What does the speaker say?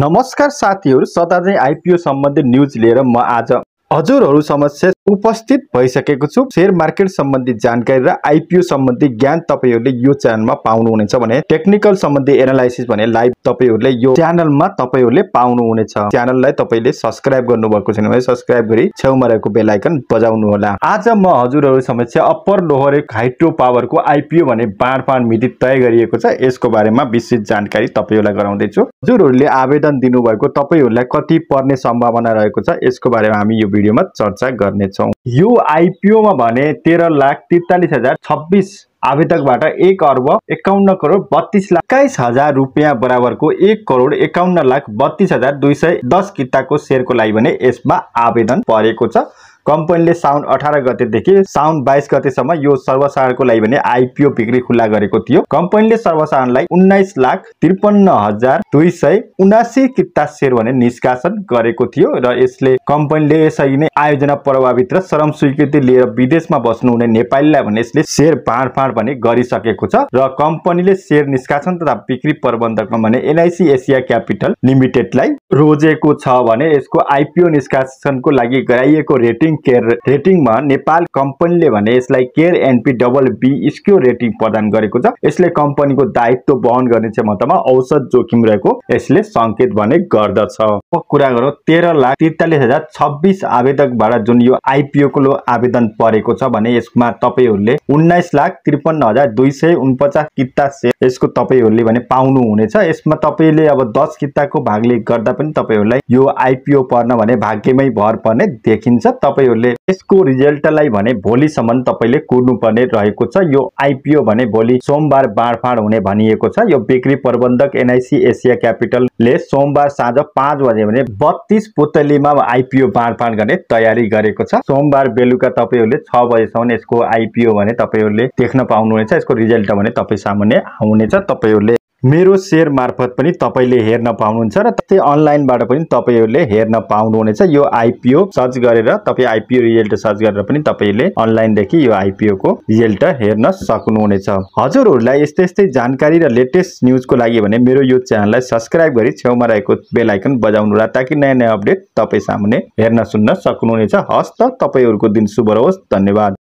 नमस्कार साथीहरू सदा चाहिँ आइपिओ सम्बन्धी न्युज लिएर म आज हजुरहरू समस्या उपस्थित भइसकेको छु सेयर मार्केट सम्बन्धी जानकारी र आइपिओ सम्बन्धी ज्ञान तपाईँहरूले यो च्यानलमा पाउनुहुनेछ भने टेक्निकल सम्बन्धी एनालाइसिस भने लाइभ तपाईँहरूले यो च्यानलमा तपाईँहरूले पाउनुहुनेछ च्यानललाई तपाईँले सब्सक्राइब भएको छैन भने सब्सक्राइब गरी छेउमा रहेको बेलायकन बजाउनु होला आज म हजुरहरू समक्ष अप्पर लोहरे हाइड्रो पावरको आइपिओ भने बाँडफाँड मिति तय गरिएको छ यसको बारेमा विस्तृत जानकारी तपाईँहरूलाई गराउँदैछु हजुरहरूले आवेदन दिनुभएको तपाईँहरूलाई कति पर्ने सम्भावना रहेको छ यसको बारेमा हामी यो भिडियोमा चर्चा गर्नेछौँ गर्छौँ यो आइपिओमा भने तेह्र लाख त्रिचालिस हजार छब्बिस आवेदकबाट एक अर्ब एकाउन्न करोड बत्तिस लाख एक्काइस हजार रुपियाँ बराबरको एक करोड एकाउन्न लाख बत्तिस हजार दुई सय दस किताको सेयरको लागि भने यसमा आवेदन परेको छ कम्पनीले साउन अठार गतेदेखि साउन बाइस गतेसम्म यो सर्वसाधारणको लागि भने आइपिओ बिक्री खुल्ला गरेको थियो कम्पनीले सर्वसाधारणलाई उन्नाइस लाख त्रिपन्न हजार दुई सय उनासी किता सेयर भने निष्कासन गरेको थियो र यसले कम्पनीले यसरी नै आयोजना प्रभावित र श्रम स्वीकृति लिएर विदेशमा बस्नुहुने नेपालीलाई भने यसले सेयर फाँडफाँड भने गरिसकेको छ र कम्पनीले सेयर निष्कासन तथा बिक्री प्रबन्धकमा भने एनआइसी एसिया क्यापिटल लिमिटेडलाई रोजेको छ भने यसको आइपिओ निष्कासनको लागि गराइएको रेटिङ कम्पनी केयर रेटिङमा नेपाल कम्पनीले भने यसलाई केयर एनपी डबल बी स्क्यो रेटिङ प्रदान गरेको छ यसले कम्पनीको दायित्व वहन गर्ने क्षमतामा औसत जोखिम रहेको यसले सङ्केत भने गर्दछ कुरा गरौँ तेह्र लाख त्रिचालिस हजार छब्बिस आवेदकबाट जुन यो आइपिओको लो आवेदन परेको छ भने यसमा तपाईँहरूले उन्नाइस लाख त्रिपन्न हजार दुई सय उनपचास किता यसको तपाईँहरूले भने पाउनुहुनेछ यसमा तपाईँले अब दस किताको भागले गर्दा पनि तपाईँहरूलाई यो आइपिओ पर्न भने भाग्यमै भर पर्ने देखिन्छ तपाईँ तपाईँहरूले यसको रिजल्टलाई भने भोलिसम्म तपाईँले कुर्नुपर्ने रहेको छ यो आइपिओ भने भोलि सोमबार बाँडफाँड हुने भनिएको छ यो बिक्री प्रबन्धक एनआइसी एसिया क्यापिटलले सोमबार साँझ पाँच बजे भने बत्तीस पुतलीमा आइपिओ बाँडफाँड गर्ने तयारी गरेको छ सोमबार बेलुका तपाईँहरूले छ बजेसम्म यसको आइपिओ भने तपाईँहरूले देख्न पाउनुहुनेछ यसको रिजल्ट भने तपाईँ सामान्य आउनेछ तपाईँहरूले मेरो सेयर मार्फत पनि तपाईँले हेर्न पाउनुहुन्छ र त्यही अनलाइनबाट पनि तपाईँहरूले हेर्न पाउनुहुनेछ यो आइपिओ सर्च गरेर तपाईँ आइपिओ रिजल्ट सर्च गरेर पनि तपाईँले अनलाइनदेखि यो आइपिओको रिजल्ट हेर्न सक्नुहुनेछ हजुरहरूलाई यस्तै यस्तै जानकारी र लेटेस्ट न्युजको लागि भने मेरो यो च्यानललाई सब्सक्राइब गरी छेउमा रहेको बेलायकन बजाउनु होला ताकि नयाँ नयाँ अपडेट तपाईँ सामुने हेर्न सुन्न सक्नुहुनेछ हस् त तपाईँहरूको दिन शुभ रहोस् धन्यवाद